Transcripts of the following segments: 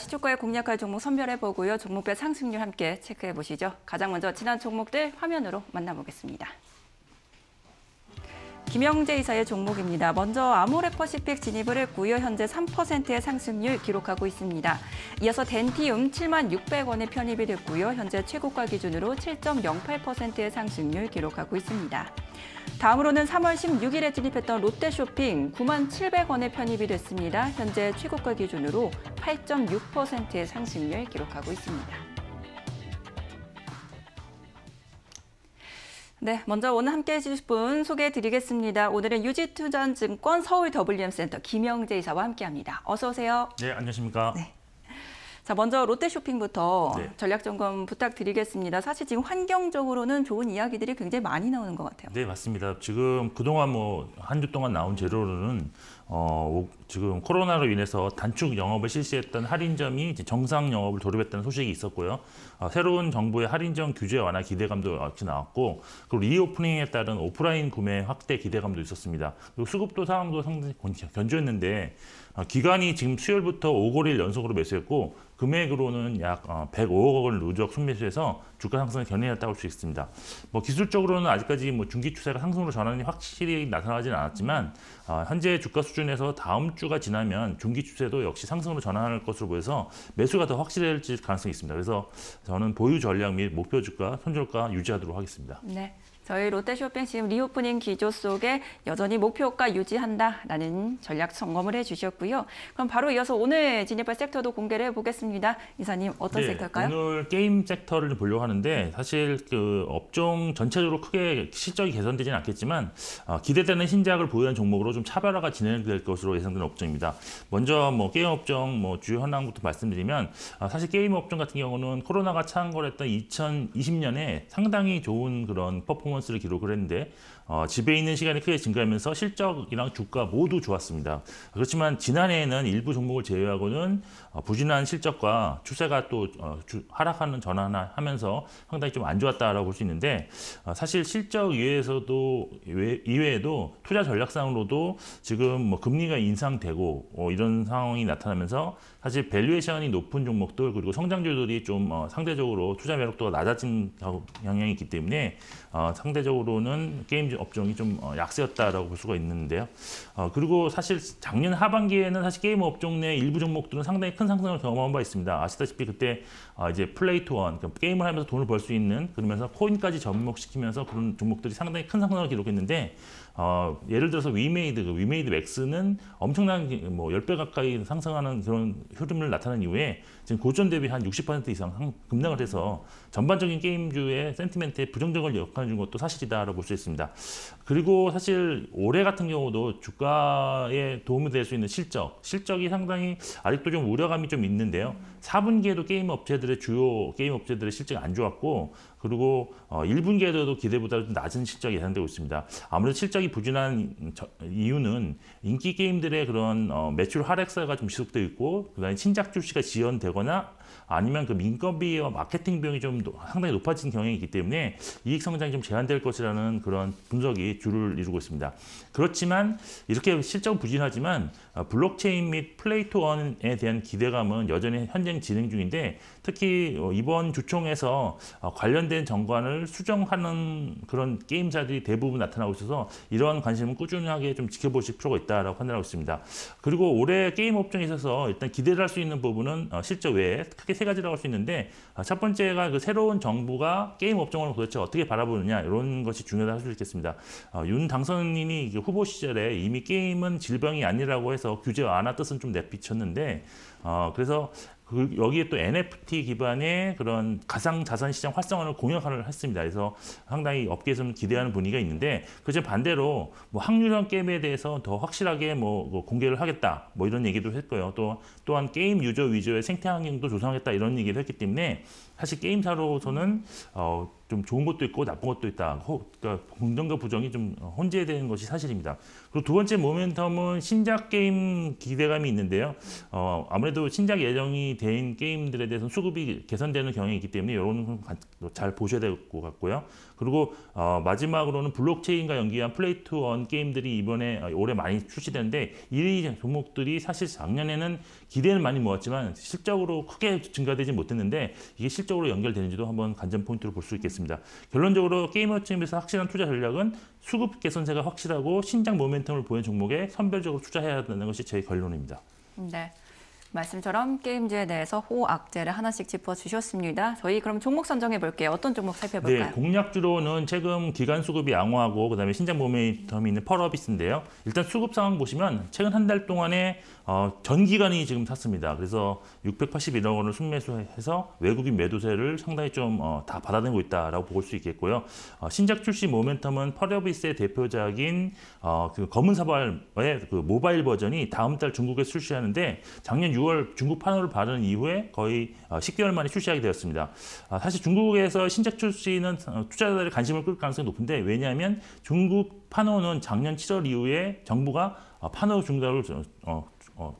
시초가의 공략할 종목 선별해보고요. 종목별 상승률 함께 체크해보시죠. 가장 먼저 지난 종목들 화면으로 만나보겠습니다. 김영재 이사의 종목입니다. 먼저 아모레퍼시픽 진입을 했고요. 현재 3%의 상승률 기록하고 있습니다. 이어서 덴티움 7만 600원에 편입이 됐고요. 현재 최고가 기준으로 7.08%의 상승률 기록하고 있습니다. 다음으로는 3월 16일에 진입했던 롯데쇼핑 9만 700원에 편입이 됐습니다. 현재 최고가 기준으로 8.6%의 상승률 기록하고 있습니다. 네, 먼저 오늘 함께해 주실 분 소개해 드리겠습니다. 오늘은 유지투자증권 서울 WM센터 김영재 이사와 함께합니다. 어서 오세요. 네, 안녕하십니까. 네. 자, 먼저 롯데쇼핑부터 네. 전략 점검 부탁드리겠습니다. 사실 지금 환경적으로는 좋은 이야기들이 굉장히 많이 나오는 것 같아요. 네, 맞습니다. 지금 그동안 뭐 한 주 동안 나온 재료로는 어, 지금 코로나로 인해서 단축 영업을 실시했던 할인점이 정상 영업을 돌입했다는 소식이 있었고요. 어, 새로운 정부의 할인점 규제 완화 기대감도 역시 나왔고 그리고 리오프닝에 따른 오프라인 구매 확대 기대감도 있었습니다. 그리고 수급도 상황도 상당히 견조했는데 어, 기간이 지금 수요일부터 5거래일 연속으로 매수했고 금액으로는 약 105억 어, 원을 누적 순매수해서 주가 상승을 견인했다고 할 수 있습니다. 뭐 기술적으로는 아직까지 뭐 중기 추세가 상승으로 전환이 확실히 나타나진 않았지만 어, 현재 주가 수준에서 다음 주가 지나면 중기 추세도 역시 상승으로 전환할 것으로 보여서 매수가 더 확실해질 가능성이 있습니다. 그래서 저는 보유 전략 및 목표 주가, 선절가 유지하도록 하겠습니다. 네. 저희 롯데쇼핑 지금 리오프닝 기조 속에 여전히 목표가 유지한다라는 전략 점검을 해주셨고요. 그럼 바로 이어서 오늘 진입할 섹터도 공개를 해보겠습니다. 이사님 어떤 네, 섹터일까요? 오늘 게임 섹터를 보려고 하는데 사실 그 업종 전체적으로 크게 실적이 개선되지는 않겠지만 어, 기대되는 신작을 보유한 종목으로 좀 차별화가 진행될 것으로 예상되는 업종입니다. 먼저 뭐 게임 업종 뭐 주요 현황부터 말씀드리면 어, 사실 게임 업종 같은 경우는 코로나가 창궐했던 2020년에 상당히 좋은 그런 퍼포먼스 퍼포먼스를 기록을 했는데 어, 집에 있는 시간이 크게 증가하면서 실적이랑 주가 모두 좋았습니다. 그렇지만 지난해에는 일부 종목을 제외하고는 어, 부진한 실적과 추세가 또 어, 주, 하락하는 전환하면서 상당히 좀 안 좋았다라고 볼 수 있는데 어, 사실 실적 이외에서도 이외에도 투자 전략상으로도 지금 뭐 금리가 인상되고 어, 이런 상황이 나타나면서 사실 밸류에이션이 높은 종목들 그리고 성장주들이 좀 어, 상대적으로 투자 매력도가 낮아진 경향이 있기 때문에 어, 상대적으로는 게임 업종이 좀 어, 약세였다라고 볼 수가 있는데요. 어, 그리고 사실 작년 하반기에는 사실 게임 업종 내 일부 종목들은 상당히 큰 상승을 경험한 바 있습니다. 아시다시피 그때 어, 이제 플레이투원 그러니까 게임을 하면서 돈을 벌 수 있는 그러면서 코인까지 접목시키면서 그런 종목들이 상당히 큰 상승을 기록했는데 어, 예를 들어서 위메이드, 그 위메이드 맥스는 엄청난 뭐 10배 가까이 상승하는 그런 흐름을 나타낸 이후에 지금 고전 대비 한 60% 이상 급락을 해서 전반적인 게임주의 센티멘트에 부정적을 역할을 준 것도 것도 사실이다라고 볼 수 있습니다. 그리고 사실 올해 같은 경우도 주가에 도움이 될 수 있는 실적, 실적이 상당히 아직도 좀 우려감이 좀 있는데요. 4분기에도 게임 업체들의 주요 게임 업체들의 실적이 안 좋았고 그리고 1분기에도 어, 기대보다 좀 낮은 실적이 예상되고 있습니다. 아무래도 실적이 부진한 이유는 인기 게임들의 그런 어, 매출 하락세가 좀 지속되어 있고 그다음에 신작 출시가 지연되거나 아니면 그 민건비와 마케팅 비용이 좀 상당히 높아진 경향이 있기 때문에 이익 성장이 좀 제한될 것이라는 그런 분석이 주를 이루고 있습니다. 그렇지만 이렇게 실적 부진하지만 어, 블록체인 및 플레이토원에 대한 기대감은 여전히 현재 진행 중인데 특히 이번 주총에서 관련 관련된 정관을 수정하는 그런 게임사들이 대부분 나타나고 있어서 이러한 관심은 꾸준하게 좀 지켜보실 필요가 있다라고 판단하고 있습니다. 그리고 올해 게임 업종에 있어서 일단 기대를 할 수 있는 부분은 어, 실제 외에 크게 세 가지라고 할 수 있는데 어, 첫 번째가 그 새로운 정부가 게임 업종을 도대체 어떻게 바라보느냐 이런 것이 중요하다 할 수 있겠습니다. 어, 윤 당선인이 후보 시절에 이미 게임은 질병이 아니라고 해서 규제 완화 뜻은 좀 내비쳤는데 그래서 그 여기에 또 NFT 기반의 그런 가상 자산 시장 활성화를 공약화를 했습니다. 그래서 상당히 업계에서는 기대하는 분위기가 있는데 그제 반대로 뭐 확률형 게임에 대해서 더 확실하게 뭐, 뭐 공개를 하겠다 뭐 이런 얘기도 했고요. 또 또한 게임 유저 위주의 생태 환경도 조성하겠다 이런 얘기를 했기 때문에 사실 게임사로서는 어좀 좋은 것도 있고 나쁜 것도 있다. 호, 그러니까 긍정과 부정이 좀 혼재되는 것이 사실입니다. 그리고 두 번째 모멘텀은 신작 게임 기대감이 있는데요. 어, 아무래도 신작 예정이 된 게임들에 대해서 수급이 개선되는 경향이 있기 때문에 여러분 잘 보셔야 될 것 같고요. 그리고 어, 마지막으로는 블록체인과 연기한 플레이 투 원 게임들이 이번에 어, 올해 많이 출시되는데 이 종목들이 사실 작년에는 기대는 많이 모았지만 실적으로 크게 증가되지 못했는데 이게 실적으로 연결되는지도 한번 관전 포인트로 볼 수 있겠습니다. 있습니다. 결론적으로 게이머치에서 확실한 투자 전략은 수급 개선세가 확실하고 신장 모멘텀을 보인 종목에 선별적으로 투자해야 한다는 것이 제 결론입니다. 네. 말씀처럼 게임즈에 대해서 호악제를 하나씩 짚어주셨습니다. 저희 그럼 종목 선정해 볼게요. 어떤 종목 살펴볼까요? 네, 공략주로는 최근 기간 수급이 양호하고 그다음에 신장 모멘텀이 있는 펄어비스인데요. 일단 수급 상황 보시면 최근 한 달 동안에 어, 전 기간이 지금 샀습니다. 그래서 681억 원을 순매수해서 외국인 매도세를 상당히 좀다 어, 받아내고 있다라고 볼 수 있겠고요. 어, 신작 출시 모멘텀은 펄어비스의 대표작인 어, 그 검은 사발의 그 모바일 버전이 다음 달 중국에 출시하는데 작년 6월 중국 판호를 받은 이후에 거의 10개월 어, 만에 출시하게 되었습니다. 아, 사실 중국에서 신작 출시는 어, 투자자들의 관심을 끌 가능성이 높은데 왜냐하면 중국 판호는 작년 7월 이후에 정부가 어, 판호 중단을 어, 어,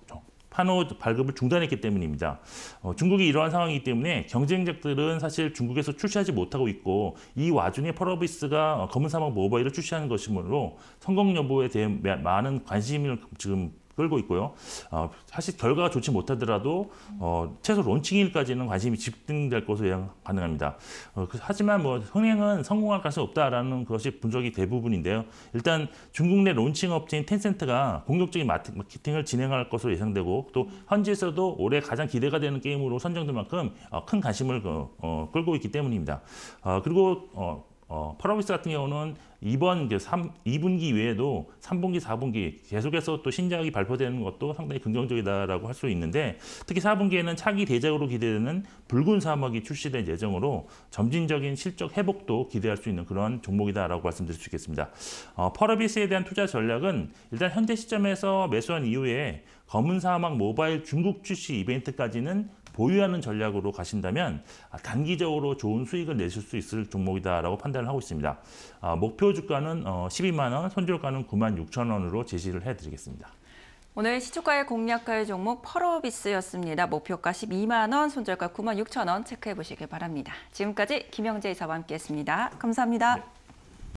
판호 발급을 중단했기 때문입니다. 어, 중국이 이러한 상황이기 때문에 경쟁작들은 사실 중국에서 출시하지 못하고 있고 이 와중에 펄어비스가 검은사막 모바일을 출시하는 것이므로 성공 여부에 대해 많은 관심을 지금 끌고 있고요. 어, 사실 결과가 좋지 못하더라도 어, 최소 론칭일까지는 관심이 집중될 것으로 예상 가능합니다. 어, 그, 하지만 뭐 흥행은 성공할 가능성이 없다라는 것이 분석이 대부분인데요. 일단 중국 내 론칭 업체인 텐센트가 공격적인 마케팅을 진행할 것으로 예상되고 또 현지에서도 올해 가장 기대가 되는 게임으로 선정된 만큼 어, 큰 관심을 어, 어, 끌고 있기 때문입니다. 그리고 어, 펄어비스 같은 경우는 이번 3, 2분기 외에도 3분기, 4분기 계속해서 또 신작이 발표되는 것도 상당히 긍정적이다라고 할 수 있는데 특히 4분기에는 차기 대작으로 기대되는 붉은 사막이 출시될 예정으로 점진적인 실적 회복도 기대할 수 있는 그런 종목이다라고 말씀드릴 수 있겠습니다. 어, 펄어비스에 대한 투자 전략은 일단 현재 시점에서 매수한 이후에 검은 사막 모바일 중국 출시 이벤트까지는 보유하는 전략으로 가신다면 아, 단기적으로 좋은 수익을 내실 수 있을 종목이다라고 판단을 하고 있습니다. 아, 목표 주가는 12만 어, 원, 손절가는 9만 6천 원으로 제시를 해드리겠습니다. 오늘 시초가의 공략가의 종목 퍼로비스였습니다. 목표가 12만 원, 손절가 9만 6천 원 체크해 보시길 바랍니다. 지금까지 김영재 이사와 함께했습니다. 감사합니다. 네.